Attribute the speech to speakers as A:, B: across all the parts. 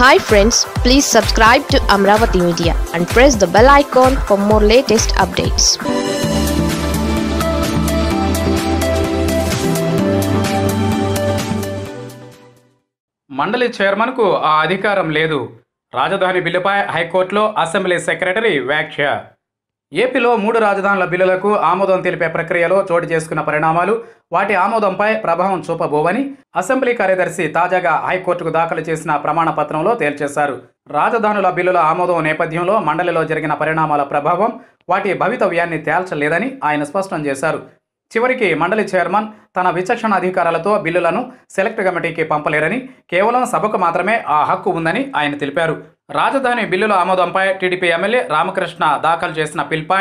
A: hi friends please subscribe to Amaravati media and press the bell icon for more latest updates మండలి చైర్మన్కు ఆ అధికారం లేదు రాజధాని బిల్లుపై హైకోర్టులో అసెంబ్లీ సెక్రటరీ వ్యాఖ్య ఏపీలో మూడు రాజధానుల బిల్లులకు ఆమోదం తెలిపే ప్రక్రియలో చోటు చేసుకున్న పరిణామాలు వాటి ఆమోదంపై ప్రభావం చూపబోవని అసెంబ్లీ కార్యదర్శి తాజాగా హైకోర్టుకు దాఖలు చేసిన ప్రమాణ పత్రంలో తేల్చేశారు రాజధానుల బిల్లుల ఆమోదం నేపథ్యంలో మండలిలో జరిగిన పరిణామాల ప్రభావం వాటి భవితవ్యాన్ని తేల్చలేదని ఆయన స్పష్టం చేశారు చివరికి మండలి చైర్మన్ తన విచక్షణ అధికారాలతో బిల్లులను సెలెక్ట్ కమిటీకి పంపలేరని కేవలం సభకు మాత్రమే ఆ హక్కు ఉందని ఆయన తెలిపారు రాజధాని బిల్లుల ఆమోదంపై టీడీపీ ఎమ్మెల్యే రామకృష్ణ దాఖలు చేసిన పిల్పై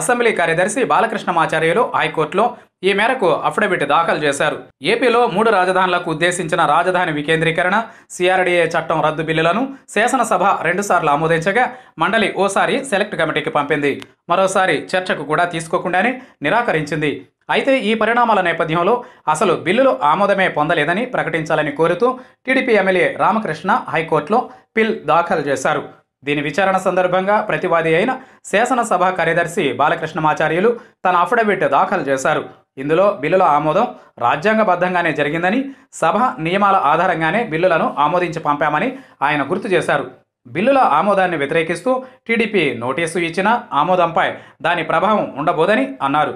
A: అసెంబ్లీ కార్యదర్శి బాలకృష్ణమాచార్యులు హైకోర్టులో ఈ మేరకు అఫిడవిట్ దాఖలు చేశారు ఏపీలో మూడు రాజధానులకు ఉద్దేశించిన రాజధాని వికేంద్రీకరణ సిఆర్డీఏ చట్టం రద్దు బిల్లులను శాసనసభ రెండుసార్లు ఆమోదించగా మండలి ఓసారి సెలెక్ట్ కమిటీకి పంపింది మరోసారి చర్చకు కూడా తీసుకోకుండానే నిరాకరించింది అయితే ఈ పరిణామాల నేపథ్యంలో అసలు బిల్లులు ఆమోదమే పొందలేదని ప్రకటించాలని కోరుతూ టీడీపీ ఎమ్మెల్యే రామకృష్ణ హైకోర్టులో పిల్ దాఖలు చేశారు దీని విచారణ సందర్భంగా ప్రతివాది అయిన శాసనసభ కార్యదర్శి బాలకృష్ణమాచార్యులు తన అఫిడవిట్ దాఖలు చేశారు ఇందులో బిల్లుల ఆమోదం రాజ్యాంగబద్ధంగానే జరిగిందని సభ నియమాల ఆధారంగానే బిల్లులను ఆమోదించి పంపామని ఆయన గుర్తు చేశారు బిల్లుల ఆమోదాన్ని వ్యతిరేకిస్తూ టీడీపీ నోటీసు ఇచ్చిన ఆమోదంపై దాని ప్రభావం ఉండబోదని అన్నారు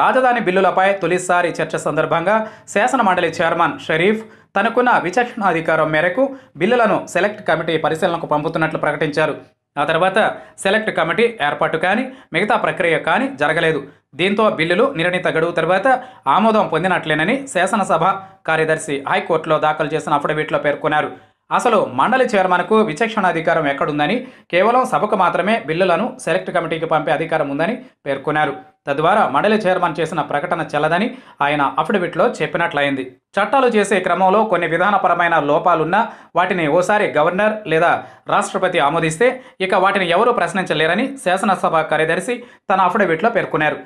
A: రాజధాని బిల్లులపై తొలిసారి చర్చ సందర్భంగా శాసన మండలి చైర్మన్ షరీఫ్ తనకున్న విచక్షణాధికారం మేరకు బిల్లులను సెలెక్ట్ కమిటీ పరిశీలనకు పంపుతున్నట్లు ప్రకటించారు ఆ తర్వాత సెలెక్ట్ కమిటీ ఏర్పాటు కానీ మిగతా ప్రక్రియ కానీ జరగలేదు దీంతో బిల్లులు నిర్ణీత గడువు తర్వాత ఆమోదం పొందినట్లేనని శాసనసభ కార్యదర్శి హైకోర్టులో దాఖలు చేసిన అఫిడవిట్లో పేర్కొన్నారు అసలు మండలి చైర్మన్కు విచక్షణాధికారం ఎక్కడుందని కేవలం సభకు మాత్రమే బిల్లులను సెలెక్ట్ కమిటీకి పంపే అధికారం ఉందని పేర్కొన్నారు తద్వారా మండలి చైర్మన్ చేసిన ప్రకటన చెల్లదని ఆయన అఫిడవిట్లో చెప్పినట్లయింది చట్టాలు చేసే క్రమంలో కొన్ని విధానపరమైన లోపాలున్నా వాటిని ఓసారి గవర్నర్ లేదా రాష్ట్రపతి ఆమోదిస్తే ఇక వాటిని ఎవరూ ప్రశ్నించలేరని శాసనసభ కార్యదర్శి తన అఫిడవిట్లో పేర్కొన్నారు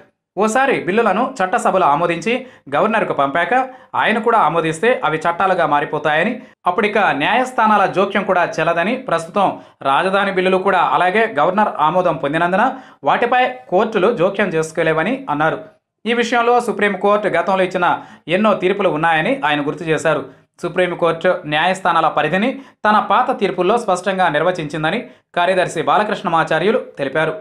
A: ఓసారి బిల్లులను చట్టసభలో ఆమోదించి గవర్నర్కు పంపాక ఆయన కూడా ఆమోదిస్తే అవి చట్టాలుగా మారిపోతాయని అప్పుడిక న్యాయస్థానాల జోక్యం కూడా చెలదని ప్రస్తుతం రాజధాని బిల్లులు కూడా అలాగే గవర్నర్ ఆమోదం పొందినందున వాటిపై కోర్టులు జోక్యం చేసుకోలేవని అన్నారు ఈ విషయంలో సుప్రీంకోర్టు గతంలో ఇచ్చిన ఎన్నో తీర్పులు ఉన్నాయని ఆయన గుర్తు చేశారు సుప్రీంకోర్టు న్యాయస్థానాల పరిధిని తన పాత తీర్పుల్లో స్పష్టంగా నిర్వచించిందని కార్యదర్శి బాలకృష్ణమాచార్యులు తెలిపారు